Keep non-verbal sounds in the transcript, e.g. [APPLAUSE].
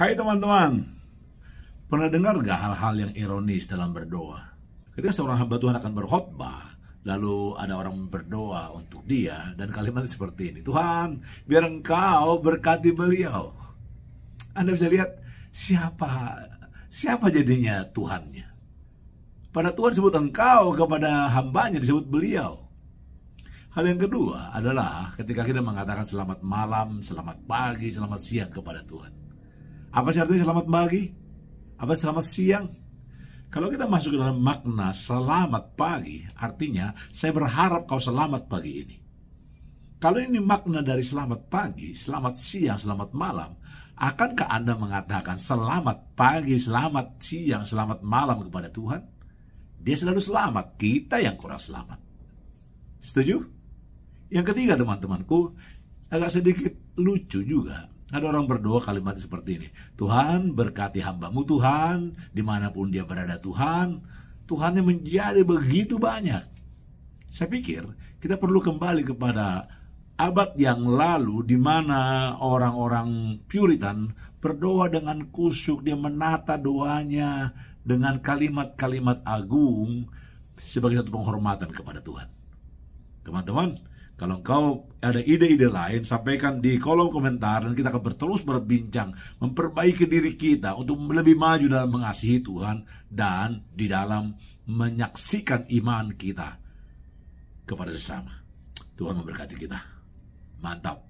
Hai teman-teman, pernah dengar gak hal-hal yang ironis dalam berdoa? Ketika seorang hamba Tuhan akan berkhotbah, lalu ada orang berdoa untuk dia, dan kalimat [LAUGHS] seperti ini, Tuhan, biar engkau berkati beliau. Anda bisa lihat siapa siapa jadinya Tuhannya. Pada Tuhan disebut engkau, kepada hambanya disebut beliau. Hal yang kedua adalah ketika kita mengatakan selamat malam, selamat pagi, selamat siang kepada Tuhan. Apa sih artinya selamat pagi? Apa selamat siang? Kalau kita masuk ke dalam makna selamat pagi, artinya saya berharap kau selamat pagi ini. Kalau ini makna dari selamat pagi, selamat siang, selamat malam, akankah Anda mengatakan selamat pagi, selamat siang, selamat malam kepada Tuhan? Dia selalu selamat, kita yang kurang selamat. Setuju? Yang ketiga teman-temanku, agak sedikit lucu juga ada orang berdoa kalimat seperti ini. Tuhan berkati hambamu Tuhan, dimanapun dia berada Tuhan. Tuhan yang menjadi begitu banyak. Saya pikir kita perlu kembali kepada abad yang lalu di mana orang-orang Puritan berdoa dengan kusuk, dia menata doanya dengan kalimat-kalimat agung sebagai satu penghormatan kepada Tuhan. Teman-teman, kalau engkau ada ide-ide lain, sampaikan di kolom komentar dan kita akan terus berbincang, memperbaiki diri kita untuk lebih maju dalam mengasihi Tuhan dan di dalam menyaksikan iman kita kepada sesama. Tuhan memberkati kita. Mantap.